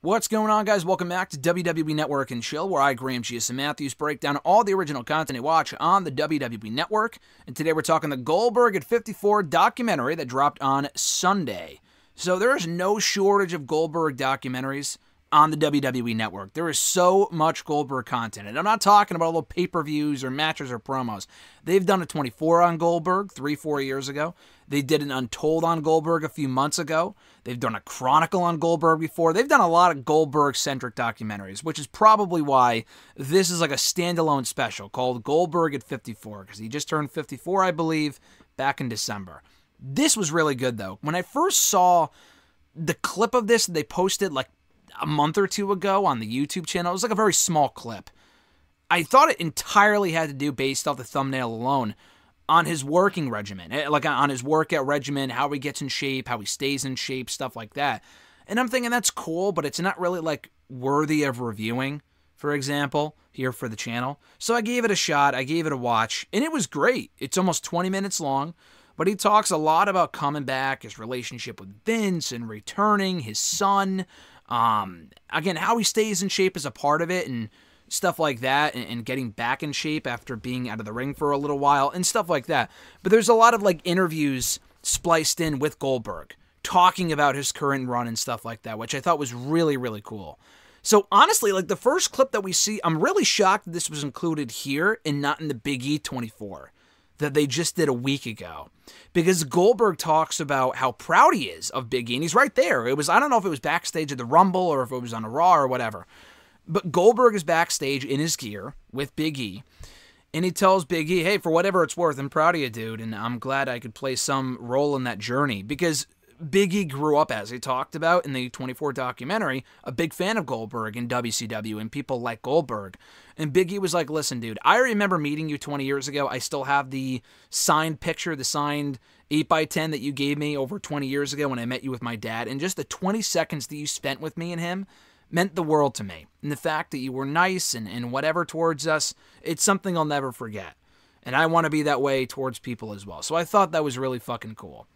What's going on, guys? Welcome back to WWE Network and Chill, where I, Graham Gius and Matthews, break down all the original content you watch on the WWE Network. And today we're talking the Goldberg at 54 documentary that dropped on Sunday. So there is no shortage of Goldberg documentaries on the WWE network. There is so much Goldberg content. And I'm not talking about little pay per views or matches or promos. They've done a 24 on Goldberg three, four years ago. They did an Untold on Goldberg a few months ago. They've done a Chronicle on Goldberg before. They've done a lot of Goldberg centric documentaries, which is probably why this is like a standalone special called Goldberg at 54, because he just turned 54, I believe, back in December. This was really good, though. When I first saw the clip of this they posted like a month or two ago on the YouTube channel. It was like a very small clip. I thought it entirely had to do, based off the thumbnail alone, on his working regimen, eh, like on his workout regimen, how he gets in shape, how he stays in shape, stuff like that. And I'm thinking that's cool, but it's not really like worthy of reviewing, for example, here for the channel. So I gave it a shot, I gave it a watch, and it was great. It's almost 20 minutes long, but he talks a lot about coming back, his relationship with Vince, and returning, his son, um, again, how he stays in shape is a part of it, and stuff like that and, getting back in shape after being out of the ring for a little while and stuff like that. But there's a lot of like interviews spliced in with Goldberg talking about his current run and stuff like that, which I thought was really, really cool. So honestly, like the first clip that we see, I'm really shocked this was included here and not in the Big E 24 that they just did a week ago. Because Goldberg talks about how proud he is of Big E, and he's right there. It was, I don't know if it was backstage at the Rumble or if it was on a Raw or whatever. But Goldberg is backstage in his gear with Big E, and he tells Big E, hey, for whatever it's worth, I'm proud of you, dude, and I'm glad I could play some role in that journey. Because Biggie grew up, as he talked about in the 24 documentary, a big fan of Goldberg and WCW and people like Goldberg. And Biggie was like, listen, dude, I remember meeting you 20 years ago. I still have the signed picture, the signed 8x10 that you gave me over 20 years ago when I met you with my dad. And just the 20 seconds that you spent with me and him meant the world to me. And the fact that you were nice and, and whatever towards us, it's something I'll never forget. And I want to be that way towards people as well. So I thought that was really fucking cool.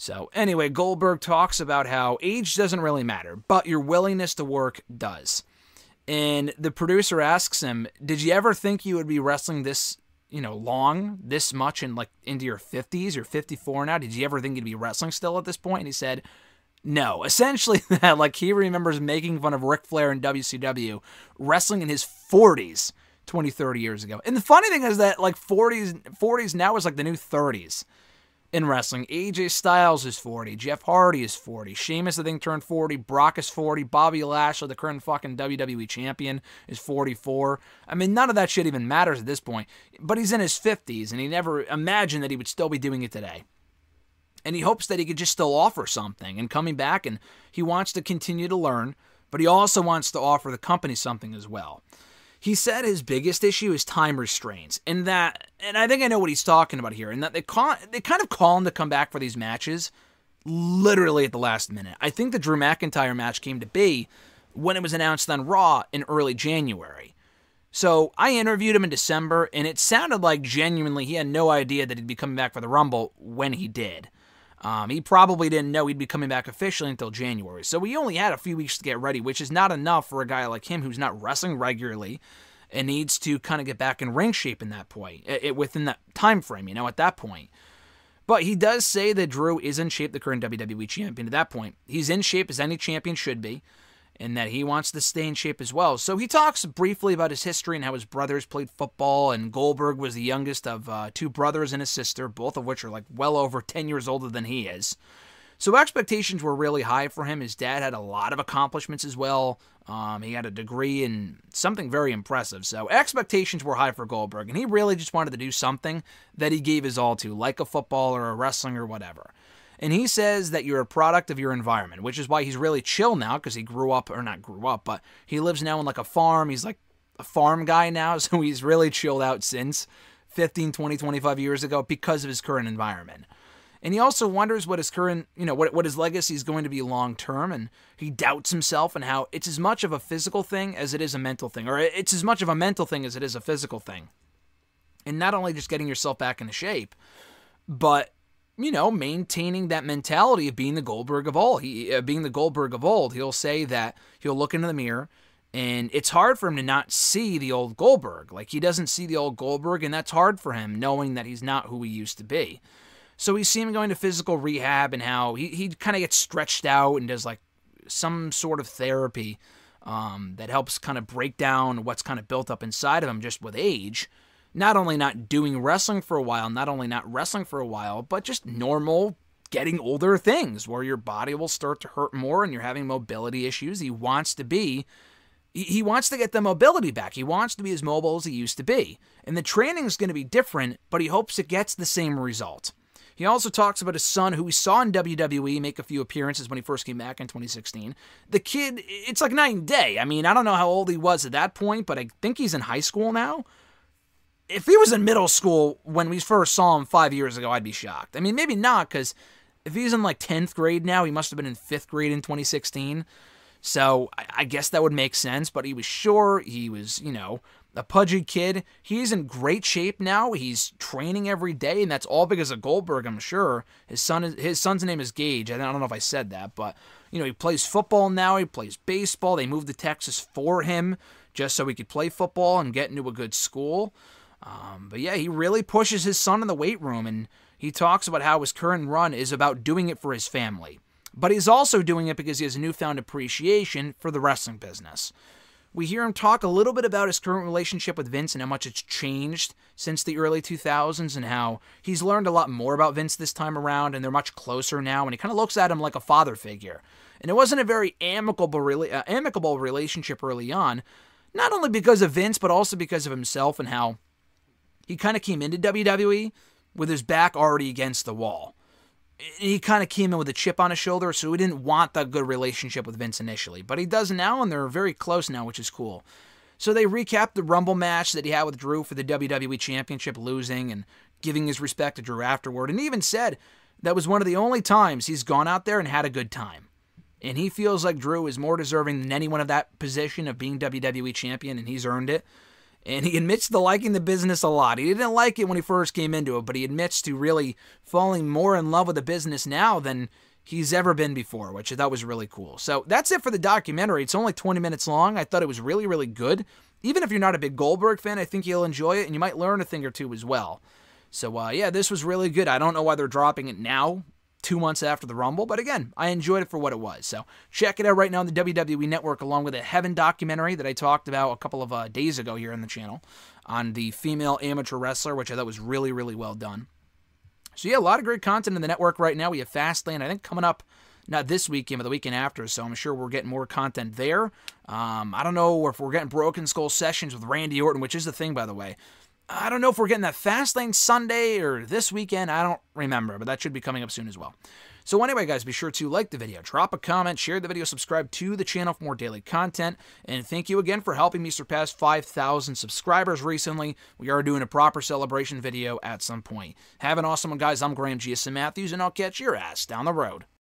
So, anyway, Goldberg talks about how age doesn't really matter, but your willingness to work does. And the producer asks him, Did you ever think you would be wrestling this, you know, long, this much, and like into your 50s? You're 54 now. Did you ever think you'd be wrestling still at this point? And he said, no, essentially that like he remembers making fun of Ric Flair in WCW wrestling in his 40s 20 30 years ago. And the funny thing is that like 40s 40s now is like the new 30s in wrestling. AJ Styles is 40. Jeff Hardy is 40. Sheamus, I think, turned 40. Brock is 40. Bobby Lashley, the current fucking WWE champion, is 44. I mean, none of that shit even matters at this point. But he's in his 50s, and he never imagined that he would still be doing it today. And he hopes that he could just still offer something and coming back, and he wants to continue to learn, but he also wants to offer the company something as well. He said his biggest issue is time restraints, and that, and I think I know what he's talking about here, and that they call, they kind of call him to come back for these matches, literally at the last minute. I think the Drew McIntyre match came to be when it was announced on Raw in early January. So I interviewed him in December, and it sounded like genuinely he had no idea that he'd be coming back for the Rumble when he did. Um, he probably didn't know he'd be coming back officially until January. So he only had a few weeks to get ready, which is not enough for a guy like him who's not wrestling regularly and needs to kind of get back in ring shape in that point, it, within that time frame, you know, at that point. But he does say that Drew is in shape, the current WWE champion at that point. He's in shape as any champion should be and that he wants to stay in shape as well. So he talks briefly about his history and how his brothers played football, and Goldberg was the youngest of uh, two brothers and a sister, both of which are like well over 10 years older than he is. So expectations were really high for him. His dad had a lot of accomplishments as well. Um, he had a degree in something very impressive. So expectations were high for Goldberg, and he really just wanted to do something that he gave his all to, like a football or a wrestling or whatever. And he says that you're a product of your environment, which is why he's really chill now because he grew up, or not grew up, but he lives now in like a farm. He's like a farm guy now, so he's really chilled out since 15, 20, 25 years ago because of his current environment. And he also wonders what his current, you know, what, what his legacy is going to be long term. And he doubts himself and how it's as much of a physical thing as it is a mental thing, or it's as much of a mental thing as it is a physical thing. And not only just getting yourself back into shape, but you know, maintaining that mentality of being the Goldberg of old. He uh, being the Goldberg of old, he'll say that he'll look into the mirror and it's hard for him to not see the old Goldberg. Like he doesn't see the old Goldberg and that's hard for him knowing that he's not who he used to be. So we see him going to physical rehab and how he, he kind of gets stretched out and does like some sort of therapy um, that helps kind of break down what's kind of built up inside of him just with age not only not doing wrestling for a while, not only not wrestling for a while, but just normal getting older things where your body will start to hurt more and you're having mobility issues. He wants to be he wants to get the mobility back. He wants to be as mobile as he used to be. And the training is going to be different, but he hopes it gets the same result. He also talks about his son, who he saw in WWE make a few appearances when he first came back in 2016. The kid, it's like night and day. I mean, I don't know how old he was at that point, but I think he's in high school now if he was in middle school when we first saw him five years ago, I'd be shocked. I mean, maybe not, because if he's in like 10th grade now, he must have been in 5th grade in 2016. So I, guess that would make sense, but he was sure. He was, you know, a pudgy kid. He's in great shape now. He's training every day, and that's all because of Goldberg, I'm sure. His son is, his son's name is Gage. I don't know if I said that, but you know, he plays football now. He plays baseball. They moved to Texas for him just so he could play football and get into a good school. Um, but yeah, he really pushes his son in the weight room, and he talks about how his current run is about doing it for his family. But he's also doing it because he has a newfound appreciation for the wrestling business. We hear him talk a little bit about his current relationship with Vince and how much it's changed since the early 2000s and how he's learned a lot more about Vince this time around and they're much closer now and he kind of looks at him like a father figure. And it wasn't a very amicable uh, amicable relationship early on, not only because of Vince but also because of himself and how he kind of came into WWE with his back already against the wall. He kind of came in with a chip on his shoulder, so he didn't want that good relationship with Vince initially. But he does now, and they're very close now, which is cool. So they recapped the Rumble match that he had with Drew for the WWE Championship, losing and giving his respect to Drew afterward, and even said that was one of the only times he's gone out there and had a good time. And he feels like Drew is more deserving than anyone of that position of being WWE Champion, and he's earned it. And he admits to liking the business a lot. He didn't like it when he first came into it, but he admits to really falling more in love with the business now than he's ever been before, which I thought was really cool. So that's it for the documentary. It's only 20 minutes long. I thought it was really, really good. Even if you're not a big Goldberg fan, I think you'll enjoy it and you might learn a thing or two as well. So, uh, yeah, this was really good. I don't know why they're dropping it now two months after the Rumble. But again, I enjoyed it for what it was. So check it out right now on the WWE Network, along with a Heaven documentary that I talked about a couple of uh, days ago here on the channel on the female amateur wrestler, which I thought was really, really well done. So yeah, a lot of great content in the network right now. We have Fastlane, I think, coming up not this weekend, but the weekend after. So I'm sure we're getting more content there. Um, I don't know if we're getting Broken Skull sessions with Randy Orton, which is the thing, by the way. I don't know if we're getting that fast lane Sunday or this weekend. I don't remember, but that should be coming up soon as well. So anyway, guys, be sure to like the video, drop a comment, share the video, subscribe to the channel for more daily content, and thank you again for helping me surpass 5,000 subscribers recently. We are doing a proper celebration video at some point. Have an awesome one, guys. I'm Graham G.S. Matthews, and I'll catch your ass down the road.